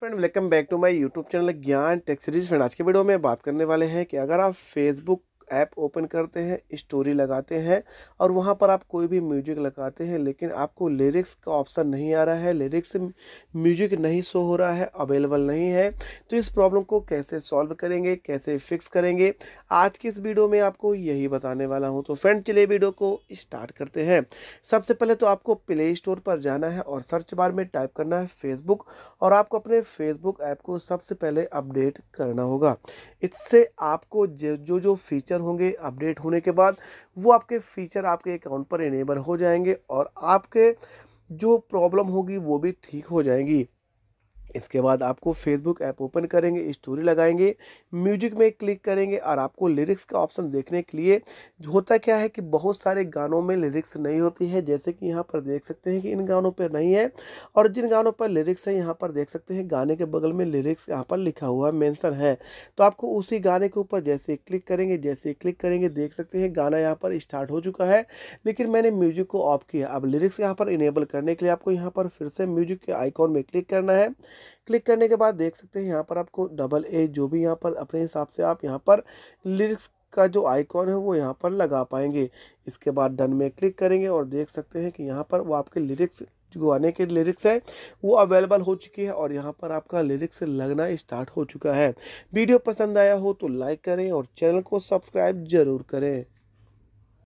friend welcome back to my YouTube channel Gyan tech series series friend आज के video में बात करने वाले हैं कि अगर आप फेसबुक ऐप ओपन करते हैं स्टोरी लगाते हैं और वहाँ पर आप कोई भी म्यूजिक लगाते हैं लेकिन आपको लिरिक्स का ऑप्शन नहीं आ रहा है लिरिक्स म्यूजिक नहीं शो हो रहा है अवेलेबल नहीं है तो इस प्रॉब्लम को कैसे सॉल्व करेंगे कैसे फिक्स करेंगे आज की इस वीडियो में आपको यही बताने वाला हूँ तो फ्रेंड चले वीडियो को स्टार्ट करते हैं सबसे पहले तो आपको प्ले स्टोर पर जाना है और सर्च बार में टाइप करना है फेसबुक और आपको अपने फेसबुक ऐप को सबसे पहले अपडेट करना होगा इससे आपको जो जो फीचर होंगे अपडेट होने के बाद वो आपके फीचर आपके अकाउंट पर इनेबल हो जाएंगे और आपके जो प्रॉब्लम होगी वो भी ठीक हो जाएंगी इसके बाद आपको फेसबुक ऐप ओपन करेंगे स्टोरी लगाएंगे म्यूजिक में क्लिक करेंगे और आपको लिरिक्स का ऑप्शन देखने के लिए होता क्या है कि बहुत सारे गानों में लिरिक्स नहीं होती है जैसे कि यहाँ पर देख सकते हैं कि इन गानों पर नहीं है और जिन गानों पर लिरिक्स है यहाँ पर देख सकते हैं गाने के बगल में लिरिक्स यहाँ पर लिखा हुआ मैंसन है तो आपको उसी गाने के ऊपर जैसे क्लिक करेंगे जैसे क्लिक करेंगे देख सकते हैं गाना यहाँ पर स्टार्ट हो चुका है लेकिन मैंने म्यूजिक को ऑफ किया अब लिरिक्स यहाँ पर इनेबल करने के लिए आपको यहाँ पर फिर से म्यूजिक के आइकॉन में क्लिक करना है क्लिक करने के बाद देख सकते हैं यहाँ पर आपको डबल ए जो भी यहाँ पर अपने हिसाब से आप यहाँ पर लिरिक्स का जो आइकॉन है वो यहाँ पर लगा पाएंगे इसके बाद डन में क्लिक करेंगे और देख सकते हैं कि यहाँ पर वो आपके लिरिक्स जो गाने के लिरिक्स हैं वो अवेलेबल हो चुकी है और यहाँ पर आपका लिरिक्स लगना स्टार्ट हो चुका है वीडियो पसंद आया हो तो लाइक करें और चैनल को सब्सक्राइब ज़रूर करें